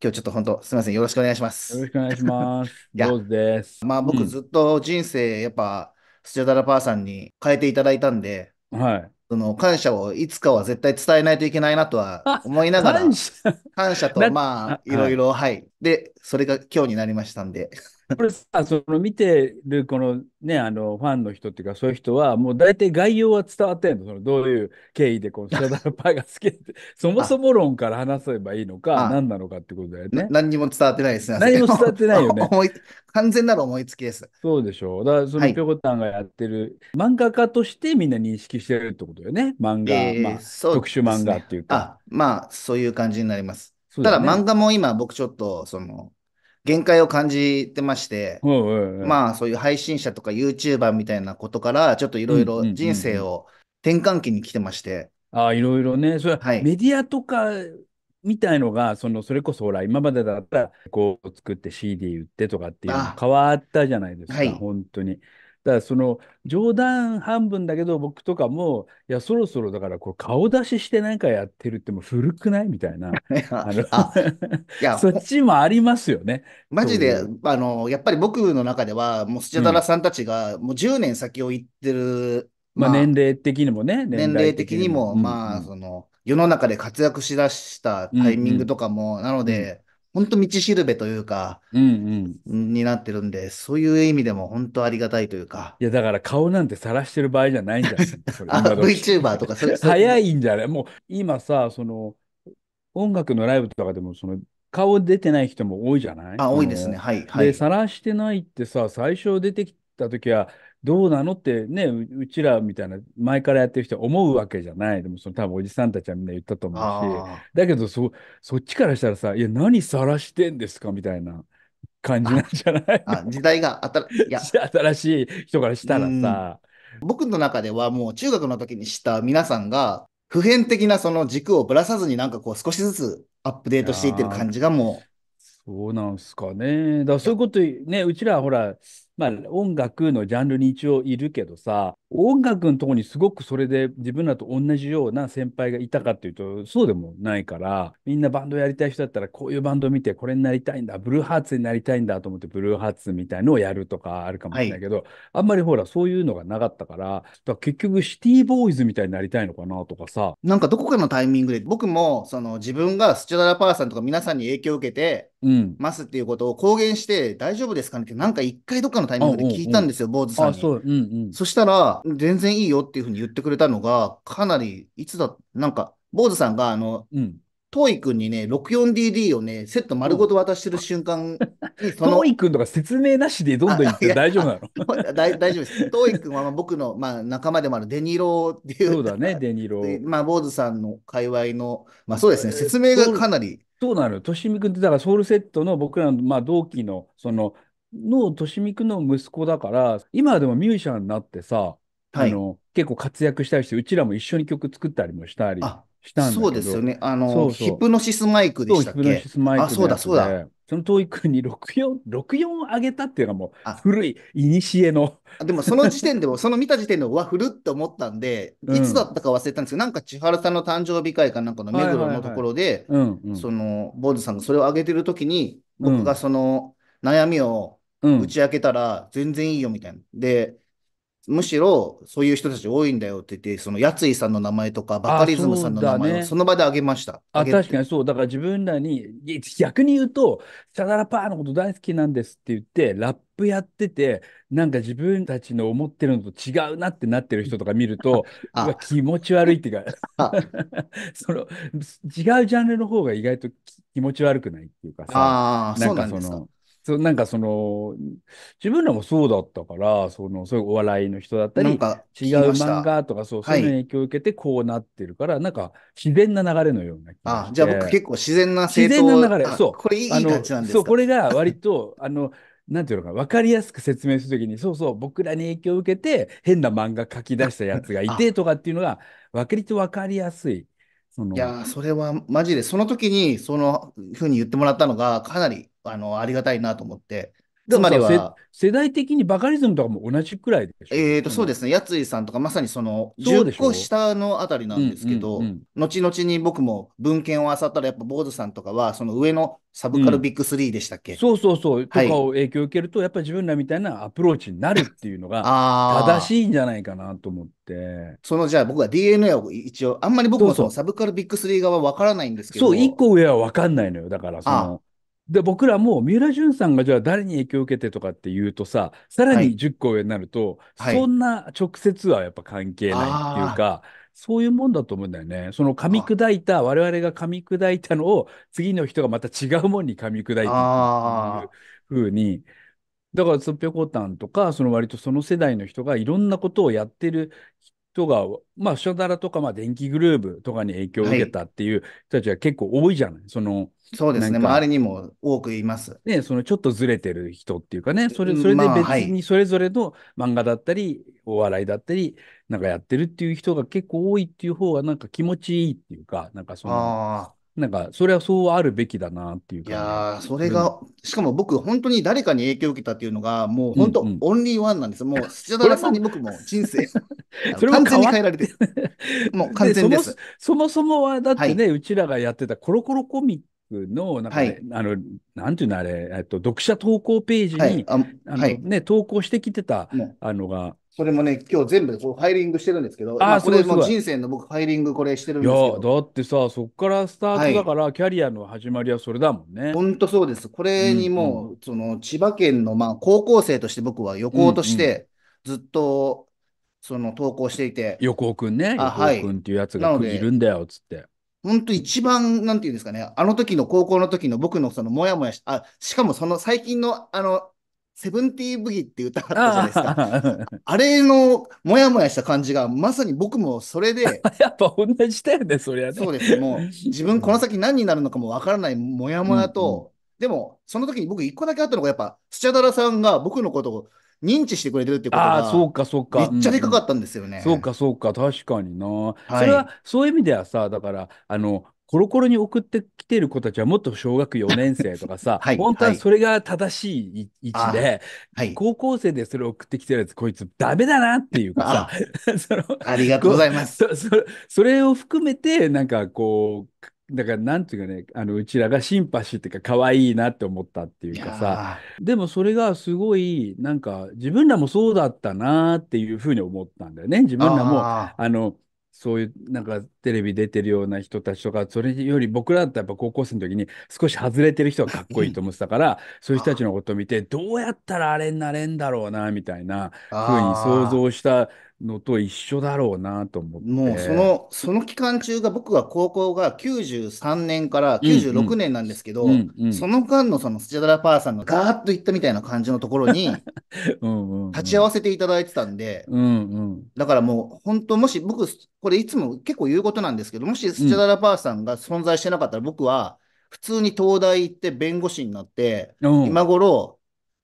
今日ちょっと本当すみません。よろしくお願いします。よろしくお願いします。どうです。まあ僕ずっと人生、やっぱ、スチャダラパーさんに変えていただいたんで、はい。その感謝をいつかは絶対伝えないといけないなとは思いながら、感謝とまあ、いろいろ、はい。で、それが今日になりましたんで。これさ、その見てるこのね、あのファンの人っていうか、そういう人は、もう大体概要は伝わってんの、そのどういう経緯でこのシャダルパーが好きって、そもそも論から話せばいいのか、何なのかってことだよね。何にも伝わってないですね。何も伝わってないよね。完全なる思いつきです。そうでしょう。だからそのぴょこたんがやってる、はい、漫画家としてみんな認識してるってことだよね。漫画、えー、まあ、ね、特殊漫画っていうか。あまあ、そういう感じになります。だね、ただ漫画も今僕ちょっとその限界を感じてまして、うんうんうん、まあそういう配信者とか YouTuber みたいなことから、ちょっといろいろ人生を転換期に来てまして。うんうんうん、ああ、いろいろね。それは、メディアとかみたいのが、そのそれこそほら、今までだったら、こう作って CD 売ってとかっていうの変わったじゃないですか、はい、本当に。だからその冗談半分だけど僕とかもいやそろそろだからこう顔出ししてなんかやってるってもう古くないみたいな いや そっちもありますよね。マジであのやっぱり僕の中ではもうスチャダラさんたちがもう10年先を言ってる、うん、まあ、年齢的にもね年齢的にもまあその世の中で活躍しだしたタイミングとかも、うんうん、なので。本当道しるべというか、うんうん、になってるんで、そういう意味でも本当ありがたいというか。いや、だから顔なんて晒してる場合じゃないんじゃないあ、VTuber とかそれ。早いんじゃないもう今さ、その、音楽のライブとかでも、その、顔出てない人も多いじゃないあ、多いですね。はい。で、さで、晒してないってさ、最初出てきた時は、どうなのってねう、うちらみたいな、前からやってる人は思うわけじゃない。でも、その多分おじさんたちはみんな言ったと思うし、だけどそ、そっちからしたらさ、いや、何さらしてんですかみたいな感じなんじゃないあ時代が 新しい人からしたらさ。僕の中ではもう中学の時にした皆さんが、普遍的なその軸をぶらさずになんかこう少しずつアップデートしていってる感じがもう。そうなんすかね。だからそういうこと、ね、うちらほら、まあ、音楽のジャンルに一応いるけどさ、音楽のとこにすごくそれで自分らと同じような先輩がいたかっていうとそうでもないからみんなバンドやりたい人だったらこういうバンド見てこれになりたいんだブルーハーツになりたいんだと思ってブルーハーツみたいのをやるとかあるかもしれないけど、はい、あんまりほらそういうのがなかったからだ結局シティボーイズみたいになりたいのかなとかさなんかどこかのタイミングで僕もその自分がスチュダラパーさんとか皆さんに影響を受けてますっていうことを公言して大丈夫ですかねってなんか一回どっかのタイミングで聞いたんですよ、うん坊主さんに。あそううんうん、そしたら全然いいよっていうふうに言ってくれたのが、かなり、いつだ、なんか、坊主さんが、あの、うん、トーイ君にね、64DD をね、セット丸ごと渡してる瞬間に、その。トーイ君とか説明なしでどんどん言って大丈夫なの大丈夫です。トーイ君はまあ僕の、まあ、仲間でもあるデニローっていう。そうだね、デニロー。まあ、坊主さんの界隈の、まあそうですね、説明がかなり。そうなのとしみくって、だからソウルセットの僕らの、まあ、同期の、その、のとしみくの息子だから、今でもミュージシャンになってさ、はい、あの結構活躍したりして、うちらも一緒に曲作ったりもしたりしたんそうですよね。あのそうそう、ヒプノシスマイクでしたっけヒプノシスマイクあ、そうだそうだ。その遠い国に64、四上げたっていうのはもう古い、いにしえの。でもその時点でも、その見た時点でも、わ、古って思ったんで、いつだったか忘れたんですけど、うん、なんか千原さんの誕生日会かなんかの目黒のところで、その、ボーズさんがそれを上げてる時に、僕がその、悩みを打ち明けたら、全然いいよみたいな。で、むしろ、そういう人たち多いんだよって言って、その、やついさんの名前とか、バカリズムさんの名前をその場であげました。あ、ね、確かにそう。だから自分らに、逆に言うと、サダラパーのこと大好きなんですって言って、ラップやってて、なんか自分たちの思ってるのと違うなってなってる人とか見ると、あ気持ち悪いっていうか その、違うジャンルの方が意外と気持ち悪くないっていうかさ、あなんかその、そなんかその、自分らもそうだったから、その、そういうお笑いの人だったり、違う漫画とかそう、そういうの影響を受けてこうなってるから、はい、なんか自然な流れのようなあじゃあ僕結構自然な自然な流れ。そう。これいい感じなんですそう、これが割と、あの、なんていうのか、わかりやすく説明するときに、そうそう、僕らに影響を受けて、変な漫画書き出したやつがいてとかっていうのが、りとわかりやすい。いや、それはマジで、その時にそのふうに言ってもらったのが、かなりあのありがたいなと思って。つまりは世代的にバカリズムとかも同じくらいでしょえっ、ー、と、そうですね。やついさんとか、まさにその、10個下のあたりなんですけど、うんうんうん、後々に僕も文献を漁ったら、やっぱ坊主さんとかは、その上のサブカルビッグ3でしたっけ、うん、そうそうそう、とかを影響を受けると、はい、やっぱり自分らみたいなアプローチになるっていうのが、正しいんじゃないかなと思って。その、じゃあ僕は DNA を一応、あんまり僕もそのサブカルビッグ3側わからないんですけど。そうそう、1個上はわかんないのよ。だから、その、で、僕らも三浦淳さんがじゃあ誰に影響を受けてとかっていうとさ、さらに10個上になると、はいそんな直接はやっぱ関係ないっていうか、そういうもんだと思うんだよね。その噛み砕いた、我々が噛み砕いたのを次の人がまた違うもんに噛み砕いていくっていうふうに、だから、そっぴょこたんとか、その割とその世代の人がいろんなことをやってる人が、まあ、ショダラとか、まあ、電気グルーブとかに影響を受けたっていう人たちは結構多いじゃない、その、そうですね、周りにも多くいます。ね、そのちょっとずれてる人っていうかね、それそれで別にそれぞれの漫画だったり、お笑いだったり、なんかやってるっていう人が結構多いっていう方が、なんか気持ちいいっていうか、なんかその、なんか、それはそうあるべきだなっていういやそれが、うん、しかも僕、本当に誰かに影響を受けたっていうのが、もう本当、オンリーワンなんです。もう、土 田さんに僕も人生、それ完全に変えられて、もう完全ですそもそもは、だってね、はい、うちらがやってたコロコロコミックの、なんか、ねはい、あの、なんていうのあれ、えっと、読者投稿ページに、はい、あ、はい、ね、投稿してきてた、あのが、それもね、今日全部こうファイリングしてるんですけど、あこれも人生の僕、ファイリングこれしてるんですけど。いや、だってさ、そこからスタートだから、はい、キャリアの始まりはそれだもんね。本当そうです。これにもう、んうん、その千葉県の、まあ、高校生として僕は予行として、ずっと、その投稿していて。横尾くんね、横尾くんっていうやつがいるんだよ、つって。本当一番、なんていうんですかね、あの時の高校の時の僕のそのもやもやし、あ、しかもその最近の、あの、セブンティーブギーって歌あったじゃないですか。あれのもやもやした感じが、まさに僕もそれで。やっぱ同じだよね、そりゃ、ね。そうです。もう、自分この先何になるのかもわからないもやもやと、うんうん、でも、その時に僕一個だけあったのが、やっぱ、スチャダラさんが僕のことを認知してくれてるってことが、あそうか、そうか。めっちゃでかかったんですよね。そうか、そうか、確かにな、はい、それは、そういう意味ではさ、だから、あの、コロコロに送ってきてる子たちはもっと小学4年生とかさ、はい、本当はそれが正しい位置で、はい、高校生でそれを送ってきてるやつ、こいつダメだなっていうかさ、そのありがとうございます。そ それを含めて、なんかこう、だからなんていうかね、あのうちらがシンパシーっていうか可愛いなって思ったっていうかさ、でもそれがすごいなんか自分らもそうだったなっていうふうに思ったんだよね。自分らもあのそういうなんかテレビ出てるような人たちとか、それより僕らだったらやっぱ高校生の時に少し外れてる人がかっこいいと思ってたから、そういう人たちのことを見て、どうやったらあれになれんだろうな、みたいなふうに想像したのと一緒だろうなと思って。もうその、その期間中が僕は高校が93年から96年なんですけど、うんうん、その間のそのスチャダラパーさんがガーッといったみたいな感じのところに、立ち会わせていただいてたんで、うんうん、だからもう本当もし僕、これいつも結構言うことなんですけど、もしスチャダラパーさんが存在してなかったら僕は、普通に東大行って弁護士になって、今頃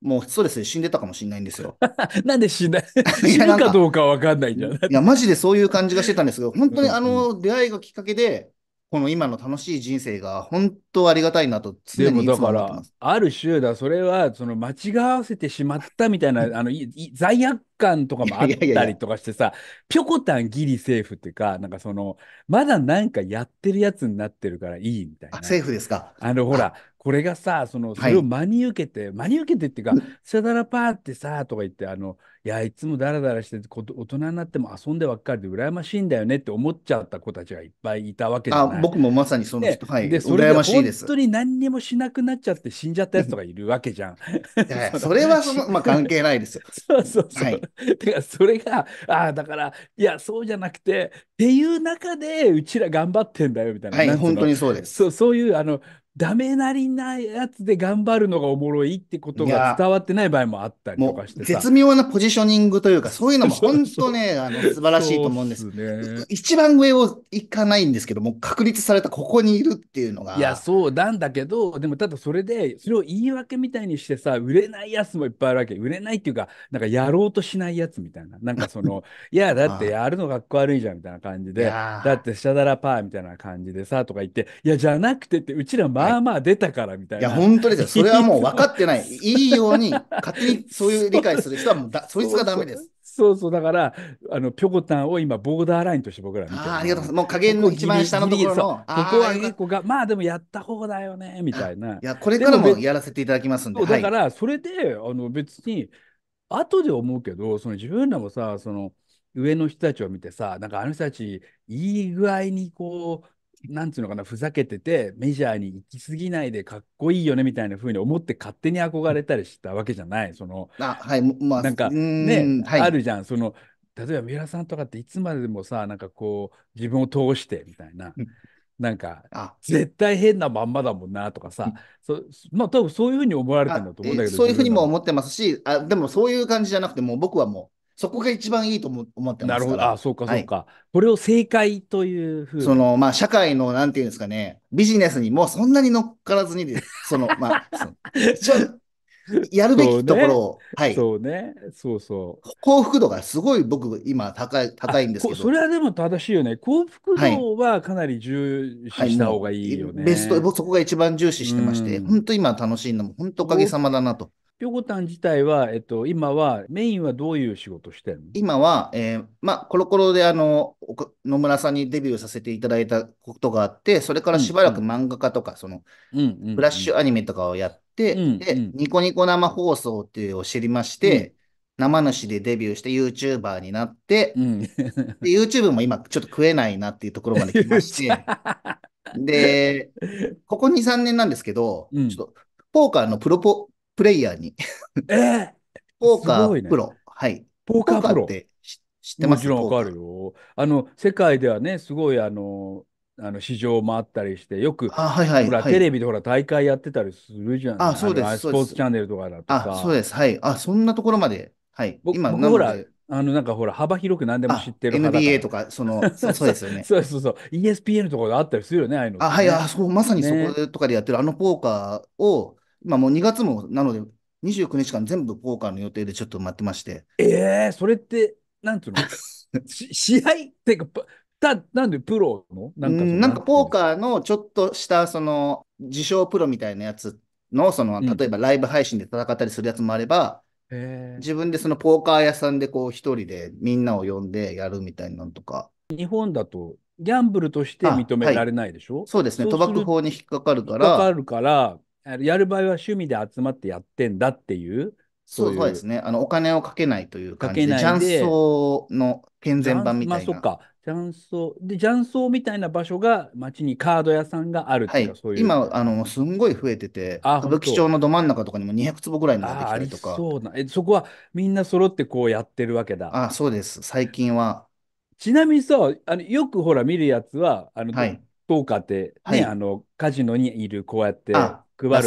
もうストレスで死んでたかもしれないんですよ。なんで死んだ 死ぬかどうかわかんないじゃん。いや、マジでそういう感じがしてたんですけど、本当にあの出会いがきっかけで、この今の楽しい人生が本当ありがたいなと常にも思ってます。ある種だ、それはその間違わせてしまったみたいなあの罪悪感とかもあったりとかしてさ、ぴょこたんギリセーフっていうか、なんかその、まだなんかやってるやつになってるからいいみたいな。セーフですか。あの、ほら、これがさ、その、それを真に受けて、はい、真に受けてっていうか、さだらパーってさ、とか言って、あの、いや、いつもダラダラして大人になっても遊んでばっかりで羨ましいんだよねって思っちゃった子たちがいっぱいいたわけじゃない。あ、僕もまさにその人、はい。で、それす本当に何にもしなくなっちゃって死んじゃったやつとかいるわけじゃん。それはその、まあ関係ないですよ。そうそうそう。はい、てか、それが、ああ、だから、いや、そうじゃなくて、っていう中で、うちら頑張ってんだよ、みたいな。はい、本当にそうです。そう、そういう、あの、ダメなりなやつで頑張るのがおもろいってことが伝わってない場合もあったりとかして絶妙なポジショニングというか、そういうのも本当ね、あの素晴らしいと思うんです。すね、一番上をいかないんですけども、確立されたここにいるっていうのが。いや、そうなんだけど、でもただそれで、それを言い訳みたいにしてさ、売れないやつもいっぱいあるわけ。売れないっていうか、なんかやろうとしないやつみたいな。なんかその、いや、だってやるのかっこ悪いじゃんみたいな感じで、だってャだらパーみたいな感じでさ、とか言って、いや、じゃなくてって、うちらまあまあ出たからみたいな。いや、本当ですよ。それはもう分かってない。いいように、勝手にそういう理解する人はもうだ、そいつがダメです。そうそう、だから、あの、ぴょこたんを今、ボーダーラインとして僕ら見てああ、ありがとうございます。もう加減の一番下のところの。ここは結構が、まあでもやった方だよね、みたいな。いや、これからもやらせていただきますんで。でだから、それで、あの、別に、後で思うけど、その自分らもさ、その、上の人たちを見てさ、なんかあの人たち、いい具合にこう、なんつうのかな、ふざけてて、メジャーに行き過ぎないでかっこいいよねみたいなふうに思って勝手に憧れたりしたわけじゃない。その、あはい、まあ、なんかね、はい、あるじゃん。その、例えば三浦さんとかっていつまでもさ、なんかこう、自分を通してみたいな。なんか、絶対変なまんまだもんなとかさ、うそまあ多分そういうふうに思われてるんだと思うんだけど、そういうふうにも思ってますしあ、でもそういう感じじゃなくて、もう僕はもう、そこが一番いいと思ってますなるほど。あ、そうか、そうか、はい、これを正解というふうその、まあ、社会の、なんていうんですかね、ビジネスにもそんなに乗っからずにです、その、まあ、そのやるべきところを、ね、はい。そうね。そうそう。幸福度がすごい僕、今高い、高いんですけど。それはでも正しいよね。幸福度はかなり重視した方がいいよね。はいはい、ベスト、そこが一番重視してまして、本当今楽しいのも、本当おかげさまだなと。ぴょこたん自体は、えっと、今は、メインはどういう仕事してるの今は、えー、まあ、コロコロで、あの、野村さんにデビューさせていただいたことがあって、それからしばらく漫画家とか、その、うんフラッシュアニメとかをやって、うんうん、で、ニコニコ生放送っていうのを知りまして、うん生主でデビューして YouTuber になって、うん、YouTube も今ちょっと食えないなっていうところまで来まして、で、ここ2、3年なんですけど、うん、ちょっとポーカーのプロポプレイヤーに。えー、ポーカープロ、ね、はい。ポーカープロって知ってますもちろんわかるよ。あの、世界ではね、すごいあの、あの市場もあったりして、よく、あはいはい、ほら、はい、テレビでほら、大会やってたりするじゃないあ、そうです。スポーツチャンネルとかだとか。あ、そうです。はい。あ、そんなところまで。はい。今、僕ほら、あの、なんかほら、幅広く何でも知ってる NBA とか、その、そうですよね。そうそうそう。ESPN とかがあったりするよね、ああいうの、ね、あ、はい。あ、そう、まさにそこでとかでやってる、あのポーカーを、まあもう2月も、なので、29日間全部ポーカーの予定でちょっと待ってまして。ええー、それって、なんていうの 試合っていうか、たなんでプロのなんかなんかポーカーのちょっとしたその自称プロみたいなやつのその例えばライブ配信で戦ったりするやつもあれば、うん、自分でそのポーカー屋さんでこう一人でみんなを呼んでやるみたいなのとか日本だとギャンブルとして認められないでしょ、はい、そうですね賭博法に引っかかるから引っかかるからやる場合は趣味で集まってやってんだっていう、そうそうですねあの。お金をかけないという感じで、雀荘の健全版みたいな。まあ、そっか。雀荘で、雀荘みたいな場所が街にカード屋さんがあるっていう、はい、ういう。今、あのすんごい増えてて、歌舞伎町のど真ん中とかにも200坪ぐらいになってきたりとか。そうなえ。そこはみんな揃ってこうやってるわけだ。あそうです。最近は。ちなみにさ、あのよくほら見るやつは、あの、はい、ポーカーってね、はい、あの、カジノにいるこうやって配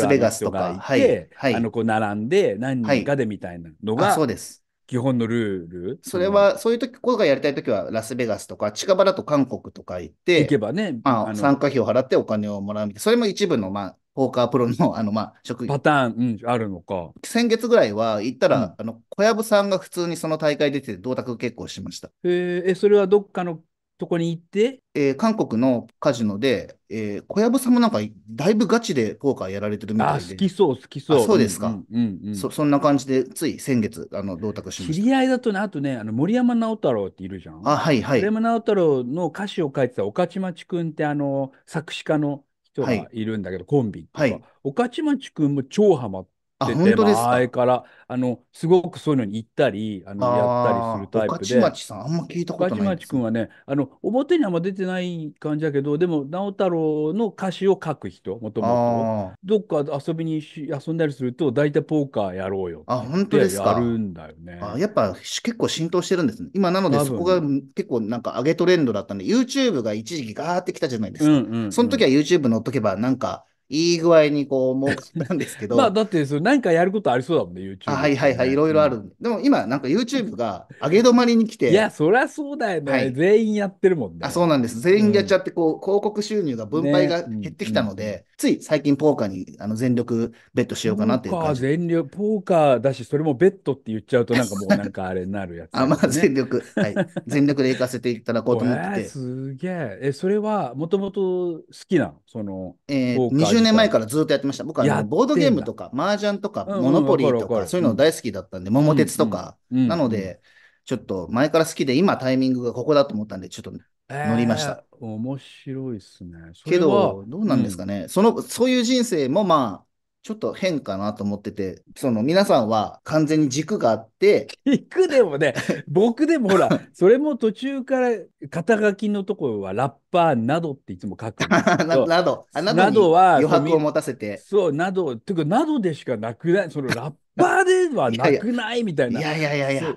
る人がいて、はい、あの、こう並んで何人かでみたいなのが、そうです。基本のルールそれは、そういう時、今回やりたい時は、ラスベガスとか、近場だと韓国とか行って、行けばね、まあ、参加費を払ってお金をもらうみたいな、それも一部の、まあ、ポーカープロの、あの、まあ、職業。パターン、うん、あるのか。先月ぐらいは、行ったら、うん、あの、小籔さんが普通にその大会出てて、銅鐸結構しました。えー、それはどっかのとこに行って、えー、韓国のカジノで、えー、小籔さんもなんか、だいぶガチでポーカーやられてるみたいで。あ、好きそう、好きそう。そうですか、うんうんうんそ。そんな感じで、つい先月、あの、同卓しました。知り合いだとね、あとね、あの森山直太朗っているじゃん。あ、はいはい。森山直太朗の歌詞を書いてた、御徒町くんって、あの、作詞家の人がいるんだけど、はい、コンビ。はい。御徒町くんも超ハマってて、前からあのすごくそういうのに行ったり、あのやったりするタイプで。岡町さん、あんま聞いたことない。君はねあの、表にあんま出てない感じだけど、でも、直太朗の歌詞を書く人、もともと。どっか遊びに遊んだりすると、大体ポーカーやろうよあ、本当ですか。やるんだよね。あやっぱ結構浸透してるんですね。今、なので、そこが結構なんか上げトレンドだったんで、YouTube が一時期ガーってきたじゃないですか。うんうんうん、その時は YouTube 乗っとけば、なんか、いい具合にこう、もう、ったんですけど。まあ、だってそれ、何かやることありそうだもんね、YouTube。はいはいはい、いろいろある、うん、でも今、なんか YouTube が上げ止まりに来て。いや、そりゃそうだよね、はい、全員やってるもんね。あ、そうなんです。全員やっちゃって、こう、うん、広告収入が分配が減ってきたので、ねうん、つい最近、ポーカーにあの全力ベットしようかなっていう感じ。全力、ポーカーだし、それもベッドって言っちゃうと、なんかもう、なんか あれになるやつ、ね、あ、まあ、全力、はい。全力で行かせていただこうと思ってて。すげえ。え、それは、もともと好きな、その、えー、ポーカー。10年前からずっとやってました。僕はボードゲームとか、麻雀とか、モノポリーとか、そういうの大好きだったんで、桃鉄とか。なので、ちょっと前から好きで、今タイミングがここだと思ったんで、ちょっと乗りました。面白いっすね。けど、どうなんですかね。その、そういう人生もまあ、ちょっと変かなと思ってて、その皆さんは完全に軸があって。軸でもね、僕でもほら、それも途中から肩書きのところはラッパーなどっていつも書く な。など、などは余白を持たせて。そう、など、ていうか、などでしかなくない、そのラッパーではなくないみたいな。いやいやいやいや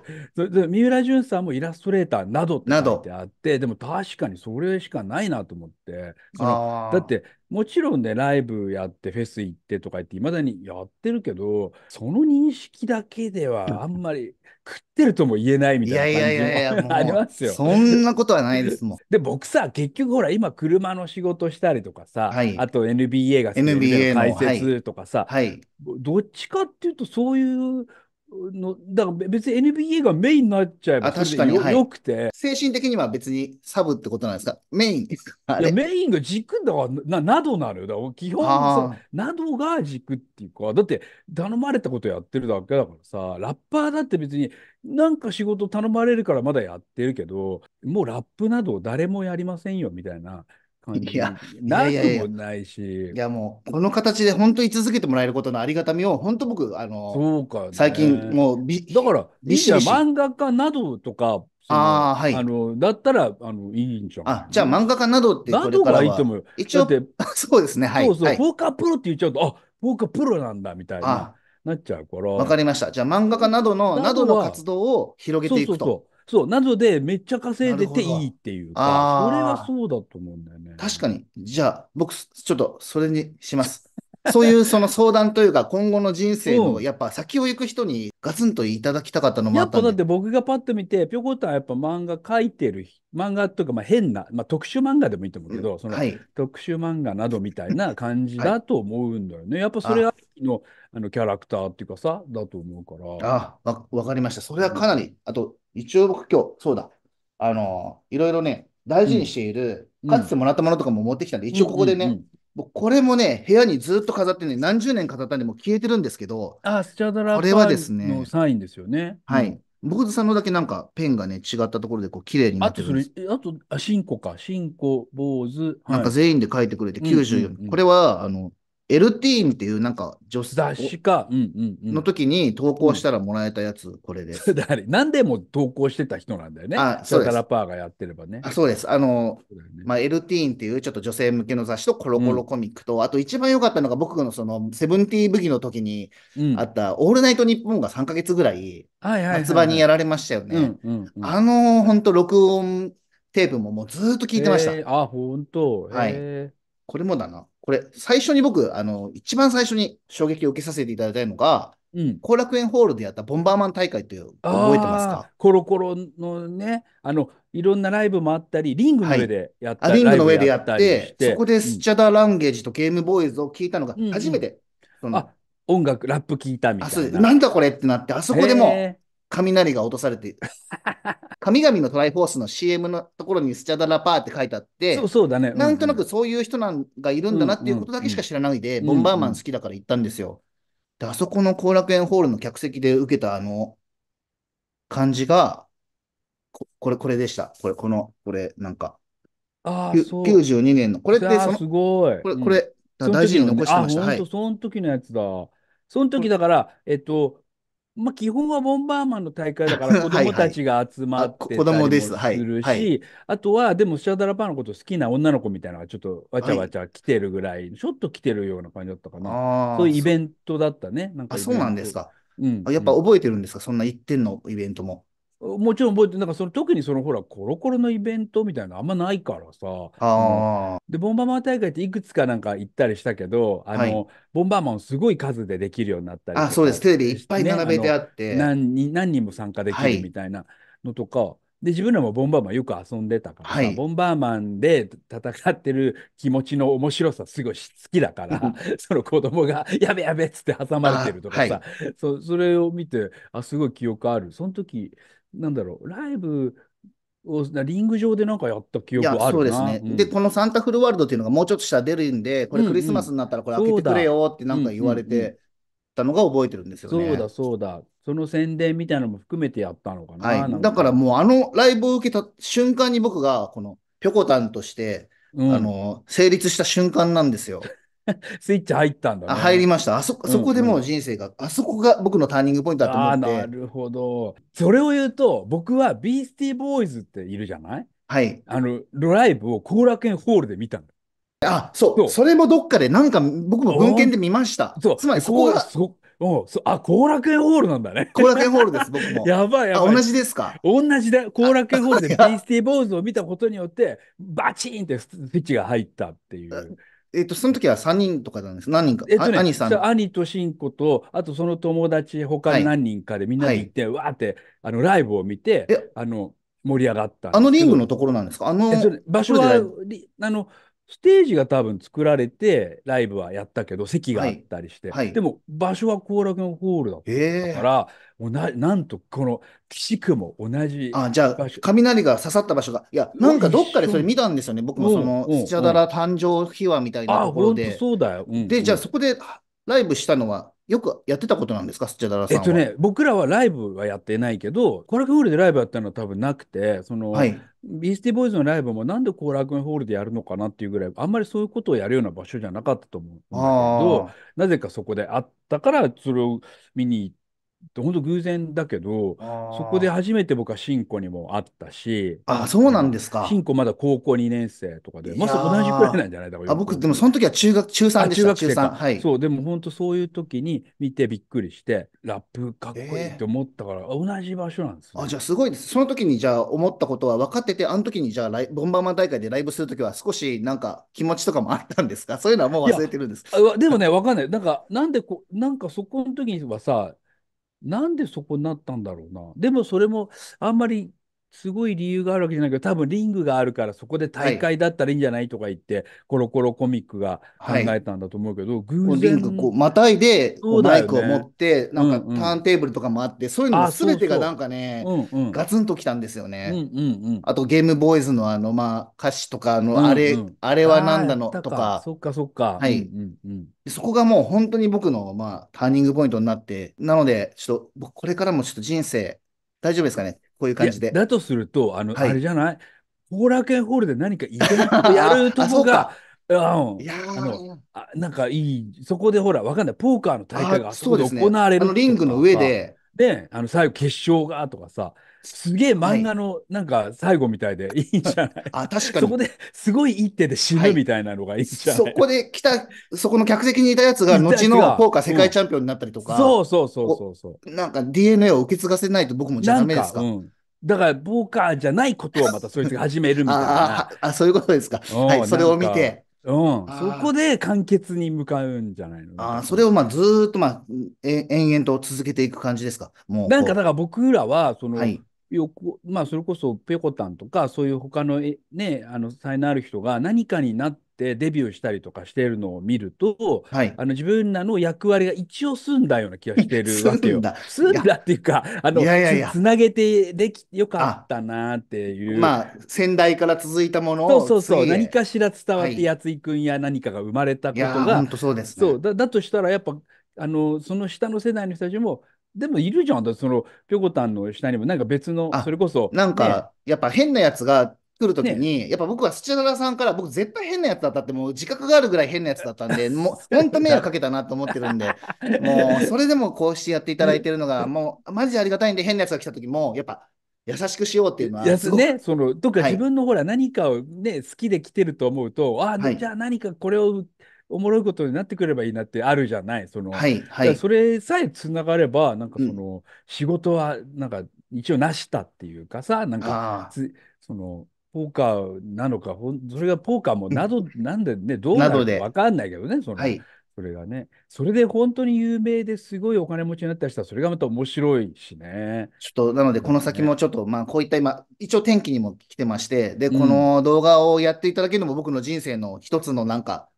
三浦淳さんもイラストレーターなどって書いてあって、でも確かにそれしかないなと思って。だって、もちろんね、ライブやってフェス行ってとか言って、いまだにやってるけど、その認識だけではあんまり食ってるとも言えないみたいな感じもいやいやいやありますよ。そんなことはないですもん。で、僕さ、結局ほら、今車の仕事したりとかさ、はい、あと NBA が NBA の解説とかさ、はい、どっちかっていうとそういうの、だから別に NBA がメインになっちゃえば、確かによはい、くて。精神的には別にサブってことなんですかメインいや、メインが軸だからな、などなるよ。だから基本さ、などが軸っていうか、だって頼まれたことやってるだけだからさ、ラッパーだって別になんか仕事頼まれるからまだやってるけど、もうラップなど誰もやりませんよみたいな感じ。いや、なくもないし。いや、もう、この形で本当に続けてもらえることのありがたみを、本当僕、あの、そうか、ね、最近、もうび、だから、ビシビ漫画家などとか、ああ、はい。あの、だったら、あの、いいんじゃん。あ、じゃあ漫画家などってこれからは。いいと思う一応、そうですね、はい。そうそう、はい、フォーカープロって言っちゃうと、あ、フォーカープロなんだ、みたいな。なっちゃうから。わかりました。じゃあ漫画家などの、などの活動を広げていくと。そうそうそうそう、なので、めっちゃ稼いでていいっていうか、それはそうだと思うんだよね。確かに。じゃあ、僕、ちょっとそれにします。そういうその相談というか、今後の人生の、やっぱ先を行く人にガツンといただきたかったのもあやっぱだって僕がパッと見て、ぴょこたんはやっぱ漫画描いてる、漫画とかまあ変な、まあ、特殊漫画でもいいと思うけど、うん、その、特殊漫画などみたいな感じだと思うんだよね。はい、やっぱそれはのあのキャラクターっていうかさ、だと思うから。あわかりました。それはかなり、あと一応僕今日、そうだ、あの、いろいろね、大事にしている、かつてもらったものとかも持ってきたんで、一応ここでね、うんうんうん僕これもね、部屋にずっと飾ってね、何十年飾ったんで、もう消えてるんですけど、あ、スチャラこれはですねサインですよね。はうんい。僕とさんのだけなんかペンがね、違ったところでこう綺麗になあってとるそでれす。、あと、あ、シンか。新ン坊主。なんかはい全員で書いてくれてうんうん94。うんこれは、あの、L ティーンっていうなんか女子雑誌か、うんうんうん、の時に投稿したらもらえたやつ、これです。何でも投稿してた人なんだよね。あ、そうです。ラパーがやってればね。あそうです。あの、ね、まあ、L ティーンっていうちょっと女性向けの雑誌とコロコロコミックと、うん、あと一番良かったのが僕のその、セブンティーブギの時にあった、オールナイトニッポンが3か月ぐらい、夏場にやられましたよね。あの、本当録音テープももうずっと聞いてました。あ、本当はい。これもだな。これ、最初に僕、あの、一番最初に衝撃を受けさせていただいたのが、うん、後楽園ホールでやったボンバーマン大会という覚えてますかコロコロのねあのいろんなライブもあったりリングの上でやったはい、リングの上でやってそこでスチャダ・ランゲージとゲームボーイズを聞いたのが初めて、うんうん、音楽ラップ聞いたみたいな。なんだこれってなってあそこでも雷が落とされている。神々のトライフォースの CM のところにスチャダラパーって書いてあって、そうそうだね。なんとなくそういう人なんがいるんだなっていうことだけしか知らないで、うんうん、ボンバーマン好きだから行ったんですよ。で、あそこの後楽園ホールの客席で受けたあの、感じが、ここれ、これでした。これ、この、これ、なんか。ああ、92年の。これってその、すごい。これ、これ、うん、大事に残してました。はい。その時のやつだ。その時だから、えっと、まあ、基本はボンバーマンの大会だから 子供たちが集まってたりもするし、はいはい、あああとはでもシャダラパーのこと好きな女の子みたいなのがちょっとわちゃわちゃ来てるぐらい、はい、ちょっと来てるような感じだったかな。そういうイベントだったね。なんかあそうなんですか。うん、やっぱ覚えてるんですか、そんな一点のイベントも。もちろん覚えてなんかその特にそのほらコロコロのイベントみたいなのあんまないからさ、うん、でボンバーマン大会っていくつかなんか行ったりしたけどあの、はい、ボンバーマンすごい数でできるようになったりあそうですテレビいっぱい並べてあって、ね、何何人も参加できるみたいなのとか、はいで、自分らもボンバーマンよく遊んでたから、はい、ボンバーマンで戦ってる気持ちの面白さすごい好きだから、その子供が、やべやべっつって挟まれてるとかさ、はい、そ それを見て、あ、すごい記憶ある。その時、なんだろう、ライブをリング上でなんかやった記憶あるなそうですね、うん、で、このサンタフルワールドっていうのがもうちょっとしたら出るんで、これクリスマスになったらこれ開けてくれよってなんか言われてたのが覚えてるんですよね。そうだそうだ。その宣伝みたいなのも含めてやったのかな。はい、だからもうあのライブを受けた瞬間に僕が、このぴょこたんとして、うん、あの、成立した瞬間なんですよ。スイッチ入ったんだ、ね、入りました。あそこ、そこでもう人生が、うんうん、あそこが僕のターニングポイントだと思って。なるほど。それを言うと、僕はビースティーボーイズっているじゃないはい。あの、ドライブを後楽園ホールで見たんだ。あ、そう。そうそれもどっかで、なんか僕も文献で見ました。そう。つまりそこが。そおそあ、後楽園ホールなんだね。後楽園ホールです、僕も。やばいやばい。同じですか。同じだ。後楽園ホールで ビースティーボーイズを見たことによって、バチーンってスイッチが入ったっていう。えっ、と、その時は3人とかなんです。何人か。えっ、とね、兄さん。兄と新子と、あとその友達、他に何人かでみんなで行って、はい、わーって、あの、ライブを見て、あの、盛り上がった。あのリングのところなんですかあの、場所は、あの、ステージが多分作られて、ライブはやったけど、席があったりして、はいはい、でも場所は後楽園ホールだったから、えー、ななんとこの岸区も同じあじゃあ、雷が刺さった場所が、いや、なんかどっかでそれ見たんですよね、僕もその、スチャダラ誕生秘話みたいなところで。そうだよ、うん、で、じゃあそこでライブしたのは、よくやってたことなんですか、スチャダラさんえっとね、僕らはライブはやってないけど、後楽園ホールでライブやったのは多分なくて、その、はい、ビースティーボーイズのライブもなんで後楽園ホールでやるのかなっていうぐらい、あんまりそういうことをやるような場所じゃなかったと思うんだけど、なぜかそこであったから、それを見に行っ本当偶然だけど、そこで初めて僕は新子にも会ったし、あ、そうなんですか。新子まだ高校2年生とかで、まさ同じくらいなんじゃないだからあ僕、でもその時は中学、中3でした。中学生か、はい、そう、でも本当そういう時に見てびっくりして、ラップかっこいいって思ったから、えー、同じ場所なんです、ね、あ、じゃあすごいです。その時にじゃあ思ったことは分かってて、あの時にじゃあライ、ボンバーマン大会でライブする時は少しなんか気持ちとかもあったんですかそういうのはもう忘れてるんですかでもね、分かんない。なんか、なんでこ、なんかそこの時にはさ、なんでそこになったんだろうな。でもそれもあんまりすごい理由があるわけじゃないけど、多分リングがあるから、そこで大会だったらいいんじゃないとか言って、はい、コロコロコミックが考えたんだと思うけど、はい、偶然。リングこう、またいで、ね、マイクを持って、なんかターンテーブルとかもあって、うんうん、そういうのすべてがなんかねそうそう、うんうん、ガツンときたんですよね。うんうんうん、あと、ゲームボーイズのあの、まあ、歌詞とかの、あれ、うんうん、あれはなんだのとか。そっかそっか。はい、うんうんうんそこがもう本当に僕の、まあ、ターニングポイントになって、なので、ちょっと、僕、これからもちょっと人生、大丈夫ですかねこういう感じで。だとすると、あの、はい、あれじゃない後楽園ホールで何かイベントやるとこが、いやあのあなんかいい、そこでほら、わかんない、ポーカーの大会があそこで行われる、ね、リングの上で。で、あの最後決勝がとかさ、すげえ漫画のなんか最後みたいでいいんじゃない、はい、あ確かに。そこですごい一手で死ぬみたいなのがいいんじゃない、はい、そこで来た、そこの客席にいたやつが後のポーカー世界チャンピオンになったりとか、うん、そうそうそうそうそう。なんか DNA を受け継がせないと僕もじゃダメですか。かうんだから、ポーカーじゃないことをまたそいつが始めるみたいな。ああそういうことですか。はい、それを見て。うん、そこで完結に向かうんじゃないのあそれをまあずっと、まあ、え延々と続けていく感じですかもうなんかだから僕らはその、はい、よまあ、それこそぺこたんとかそういう他のねあの才能ある人が何かになってデビューしたりとかしてるのを見ると、はい、あの自分らの役割が一応済んだような気がしてるわけよ。済んだっていうかあのいやいやいやつなげてできよかったなっていう。まあ先代から続いたものをそうそうそう何かしら伝わってやついくんや何かが生まれたことが、そうです、そうだだとしたらやっぱあのその下の世代の人たちもでもいるじゃん、そのぴょこたんの下にも、なんか別の、それこそ。なんか、ね、やっぱ変なやつが来るときに、ね、やっぱ僕は土田さんから僕絶対変なやつだったってもう自覚があるぐらい変なやつだったんで、もう本当迷惑かけたなと思ってるんで、もうそれでもこうしてやっていただいてるのが、もうマジでありがたいんで変なやつが来たときも、やっぱ優しくしようっていうのはすごね、その、とか自分のほら何かをね、はい、好きで来てると思うと、ああ、はい、じゃあ何かこれをおもろいことになってくればいいなってあるじゃない。その、はいはい、それさえつながれば、なんかその、うん、仕事はなんか一応なしたっていうかさ、なんかその、ポーカーなのか、それがポーカーもなど、なんでね、どうなのか分かんないけどね、その、はい、それがね。それで本当に有名ですごいお金持ちになった人は、それがまた面白いしね。ちょっと、なので、この先もちょっと、ね、まあ、こういった今、一応天気にも来てまして、で、この動画をやっていただけるのも僕の人生の一つのなんか、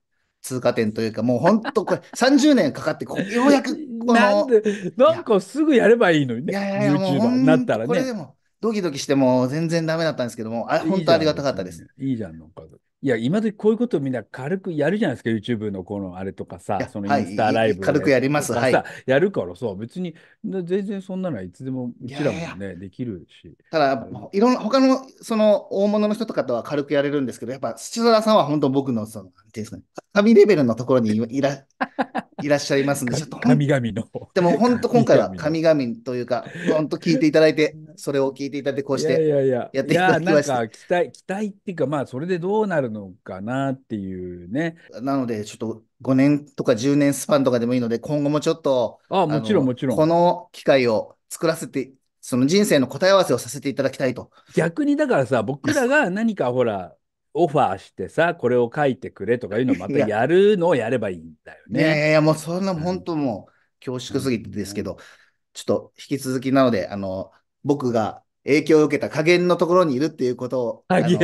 通過点というか、もう本当これ30年 かかって、ようやくこの。なんで、なんかすぐやればいいのにね、いやいや y o u t u b e になったらね。これでも、ドキドキしても全然ダメだったんですけども、あ本当ありがたかったです。いいじゃん、なんか。いや、今時こういうことみんな軽くやるじゃないですか、YouTube のこのあれとかさ、そのインスタライブ、はい、軽くやります、はい。やるからそう、別に全然そんなのはいつでもうちらもね、いやいやできるし。ただ、いろんな他のその大物の人とかとは軽くやれるんですけど、やっぱ土田さんは本当僕のその、なんていうんですかね、神レベルのところにいら いらっしゃいますんで、ちょっと。神々の。でも本当今回は神々というか、本当聞いていただいて、それを聞いていただいて、こうしてやっていただきました。いやいやいや期待、期待っていうか、まあ、それでどうなるのかなっていうね。なので、ちょっと5年とか10年スパンとかでもいいので、今後もちょっと、ああもちろんもちろん。この機会を作らせて、その人生の答え合わせをさせていただきたいと。逆にだからさ、僕らが何かほら、オファーしてさ、これを書いてくれとかいうのまたやるのをやればいいんだよね。いやいや、もうそんな本当もう恐縮すぎてですけど、うん、ちょっと引き続きなので、あの、僕が影響を受けた加減のところにいるっていうことを、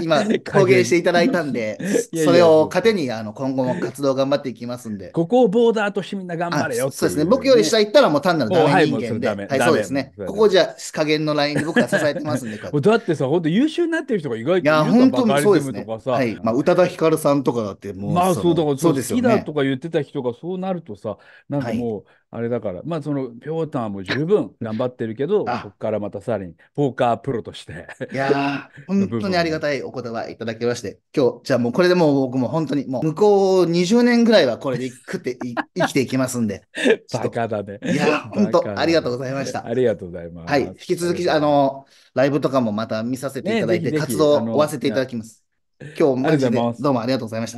今、公言していただいたんで、それを糧にあの今後も活動頑張っていきますんで。ここをボーダーとしてみんな頑張れよ、そうですね。僕より下行ったらもう単なるダメ人間で。はい、そうですね。ここじゃ加減のラインで僕は支えてますんで。だってさ、本当優秀になってる人が意外といや、本当にそうですね。はい。まあ、宇多田ヒカルさんとかだってもう、まあそうだそうですよ、ね、好きだとか言ってた人がそうなるとさ、なんかもう、あれだから、まあそのピョーターも十分頑張ってるけど、ここからまたさらにポーカープロとしていやー、本当にありがたいお言葉いただきまして、今日、じゃあもうこれでもう僕も本当にもう向こう20年ぐらいはこれで食ってい 生きていきますんで。バカだね。いや本当ありがとうございました。ありがとうございます。はい、引き続き、あの、ライブとかもまた見させていただいて、ね、ぜひぜひ活動を追わせていただきます。今日、マジでどうもありがとうございました。